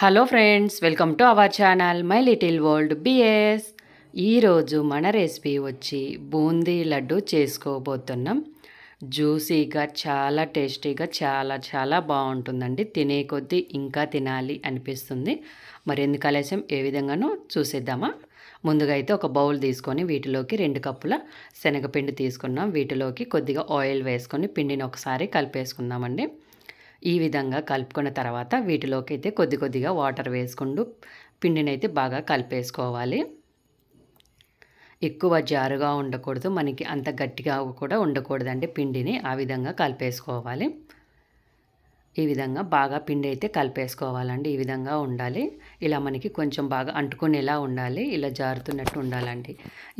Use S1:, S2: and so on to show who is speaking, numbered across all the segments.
S1: hello friends welcome to our channel my little world బిఎస్ ఈరోజు మన రెసిపీ వచ్చి బూందీ లడ్డు చేసుకోబోతున్నాం జ్యూసీగా చాలా టేస్టీగా చాలా చాలా బాగుంటుందండి తినే కొద్దీ ఇంకా తినాలి అనిపిస్తుంది మరి ఎందుకు ఆలస్యం ఏ విధంగానో చూసేద్దామా ముందుగా అయితే ఒక బౌల్ తీసుకొని వీటిలోకి రెండు కప్పుల శనగపిండి తీసుకున్నాం వీటిలోకి కొద్దిగా ఆయిల్ వేసుకొని పిండిని ఒకసారి కలిపేసుకుందామండి ఈ విధంగా కలుపుకున్న తర్వాత వీటిలోకి అయితే కొద్ది కొద్దిగా వాటర్ వేసుకుంటూ పిండిని అయితే బాగా కలిపేసుకోవాలి ఎక్కువ జారుగా ఉండకూడదు మనకి అంత గట్టిగా కూడా ఉండకూడదండి పిండిని ఆ విధంగా కలిపేసుకోవాలి ఈ విధంగా బాగా పిండి అయితే కలిపేసుకోవాలండి ఈ విధంగా ఉండాలి ఇలా మనకి కొంచెం బాగా అంటుకునేలా ఉండాలి ఇలా జారుతున్నట్టు ఉండాలండి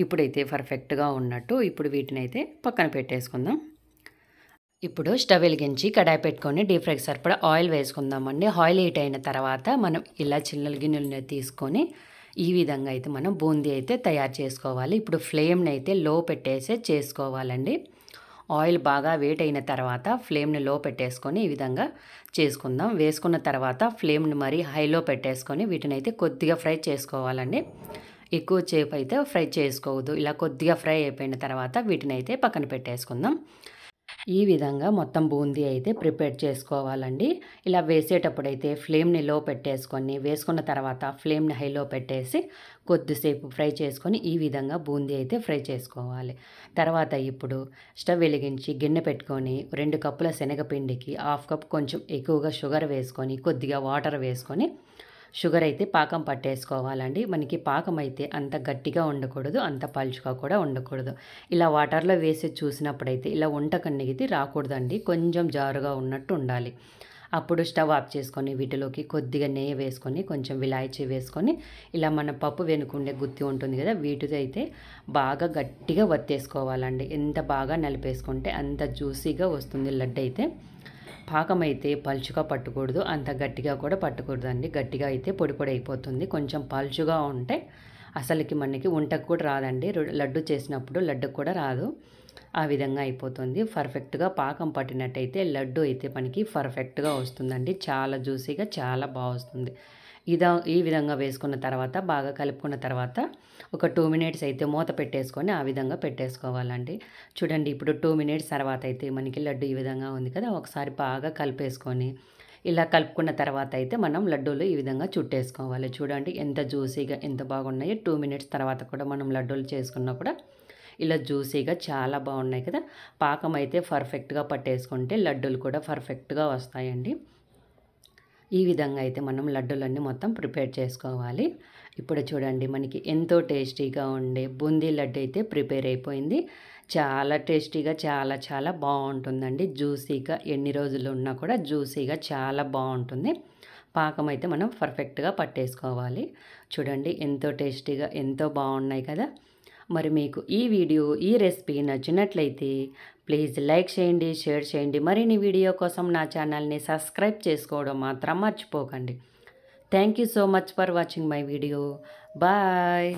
S1: ఇప్పుడైతే పర్ఫెక్ట్గా ఉన్నట్టు ఇప్పుడు వీటిని అయితే పక్కన పెట్టేసుకుందాం ఇప్పుడు స్టవ్ వెలిగించి కడాయి పెట్టుకొని డీప్ ఫ్రైకి సరిపడా ఆయిల్ వేసుకుందామండి ఆయిల్ హీట్ అయిన తర్వాత మనం ఇలా చిన్న గిన్నెలను తీసుకొని ఈ విధంగా అయితే మనం బూందీ అయితే తయారు చేసుకోవాలి ఇప్పుడు ఫ్లేమ్ని అయితే లో పెట్టేసే చేసుకోవాలండి ఆయిల్ బాగా వేట్ అయిన తర్వాత ఫ్లేమ్ని లో పెట్టేసుకొని ఈ విధంగా చేసుకుందాం వేసుకున్న తర్వాత ఫ్లేమ్ని మరీ హైలో పెట్టేసుకొని వీటిని అయితే కొద్దిగా ఫ్రై చేసుకోవాలండి ఎక్కువ చేపు అయితే ఫ్రై చేసుకోవద్దు ఇలా కొద్దిగా ఫ్రై అయిపోయిన తర్వాత వీటిని అయితే పక్కన పెట్టేసుకుందాం ఈ విధంగా మొత్తం బూందీ అయితే ప్రిపేర్ చేసుకోవాలండి ఇలా వేసేటప్పుడు అయితే ఫ్లేమ్ని లో పెట్టేసుకొని వేసుకున్న తర్వాత ఫ్లేమ్ని హైలో పెట్టేసి కొద్దిసేపు ఫ్రై చేసుకొని ఈ విధంగా బూందీ అయితే ఫ్రై చేసుకోవాలి తర్వాత ఇప్పుడు స్టవ్ వెలిగించి గిన్నె పెట్టుకొని రెండు కప్పుల శనగపిండికి హాఫ్ కప్ కొంచెం ఎక్కువగా షుగర్ వేసుకొని కొద్దిగా వాటర్ వేసుకొని షుగర్ అయితే పాకం పట్టేసుకోవాలండి మనకి పాకం అయితే అంత గట్టిగా ఉండకూడదు అంత పలుచుగా కూడా ఉండకూడదు ఇలా వాటర్లో వేసి చూసినప్పుడైతే ఇలా వంట కన్నిగితే రాకూడదండి కొంచెం జారుగా ఉన్నట్టు ఉండాలి అప్పుడు స్టవ్ ఆఫ్ చేసుకొని వీటిలోకి కొద్దిగా నెయ్యి వేసుకొని కొంచెం విలాయచి వేసుకొని ఇలా మన పప్పు వెనుకుండే గుత్తి ఉంటుంది కదా వీటితో అయితే బాగా గట్టిగా వత్తేసుకోవాలండి ఎంత బాగా నలిపేసుకుంటే అంత జ్యూసీగా వస్తుంది లడ్డు అయితే పాకం అయితే పలుచుగా పట్టకూడదు అంత గట్టిగా కూడా పట్టకూడదు అండి గట్టిగా అయితే పొడి పొడి అయిపోతుంది కొంచెం పలుచుగా ఉంటే అసలుకి మనకి వంటకు కూడా రాదండి లడ్డు చేసినప్పుడు లడ్డు కూడా రాదు ఆ విధంగా అయిపోతుంది పర్ఫెక్ట్గా పాకం పట్టినట్టయితే లడ్డు అయితే మనకి పర్ఫెక్ట్గా వస్తుందండి చాలా జ్యూసీగా చాలా బాగా వస్తుంది ఇదా ఈ విధంగా వేసుకున్న తర్వాత బాగా కలుపుకున్న తర్వాత ఒక టూ మినిట్స్ అయితే మూత పెట్టేసుకొని ఆ విధంగా పెట్టేసుకోవాలండి చూడండి ఇప్పుడు టూ మినిట్స్ తర్వాత అయితే మనకి లడ్డు ఈ విధంగా ఉంది కదా ఒకసారి బాగా కలిపేసుకొని ఇలా కలుపుకున్న తర్వాత అయితే మనం లడ్డూలు ఈ విధంగా చుట్టేసుకోవాలి చూడండి ఎంత జ్యూసీగా ఎంత బాగున్నాయో టూ మినిట్స్ తర్వాత కూడా మనం లడ్డూలు చేసుకున్నా కూడా ఇలా జ్యూసీగా చాలా బాగున్నాయి కదా పాకం అయితే పర్ఫెక్ట్గా పట్టేసుకుంటే లడ్డూలు కూడా పర్ఫెక్ట్గా వస్తాయండి ఈ విధంగా అయితే మనం లడ్డూలన్నీ మొత్తం ప్రిపేర్ చేసుకోవాలి ఇప్పుడు చూడండి మనకి ఎంతో టేస్టీగా ఉండే బూందీ లడ్డు అయితే ప్రిపేర్ అయిపోయింది చాలా టేస్టీగా చాలా చాలా బాగుంటుందండి జ్యూసీగా ఎన్ని రోజులు ఉన్నా కూడా జ్యూసీగా చాలా బాగుంటుంది పాకం అయితే మనం పర్ఫెక్ట్గా పట్టేసుకోవాలి చూడండి ఎంతో టేస్టీగా ఎంతో బాగున్నాయి కదా మరి మీకు ఈ వీడియో ఈ రెసిపీ నచ్చినట్లయితే ప్లీజ్ లైక్ చేయండి షేర్ చేయండి మరిన్ని వీడియో కోసం నా ఛానల్ని సబ్స్క్రైబ్ చేసుకోవడం మాత్రం మర్చిపోకండి thank you so much for watching my video bye